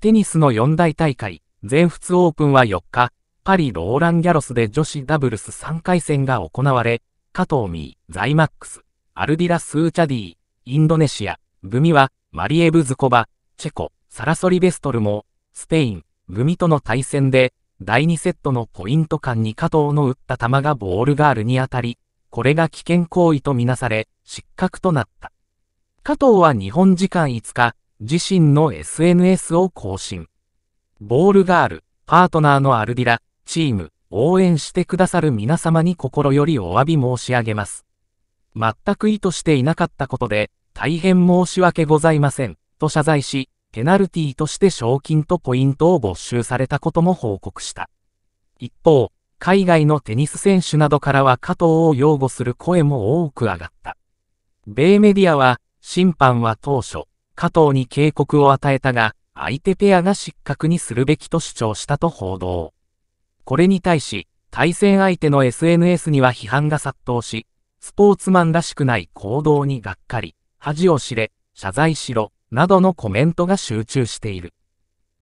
テニスの四大大会、全仏オープンは4日、パリ・ローラン・ギャロスで女子ダブルス3回戦が行われ、加藤美、ザイマックス、アルディラ・スーチャディ、インドネシア、グミは、マリエブ・ズコバ、チェコ、サラソリ・ベストルも、スペイン、グミとの対戦で、第2セットのポイント間に加藤の打った球がボールガールに当たり、これが危険行為とみなされ、失格となった。加藤は日本時間5日、自身の SNS を更新。ボールガール、パートナーのアルディラ、チーム、応援してくださる皆様に心よりお詫び申し上げます。全く意図していなかったことで、大変申し訳ございません、と謝罪し、ペナルティとして賞金とポイントを没収されたことも報告した。一方、海外のテニス選手などからは加藤を擁護する声も多く上がった。米メディアは、審判は当初、加藤に警告を与えたが、相手ペアが失格にするべきと主張したと報道。これに対し、対戦相手の SNS には批判が殺到し、スポーツマンらしくない行動にがっかり、恥を知れ、謝罪しろ、などのコメントが集中している。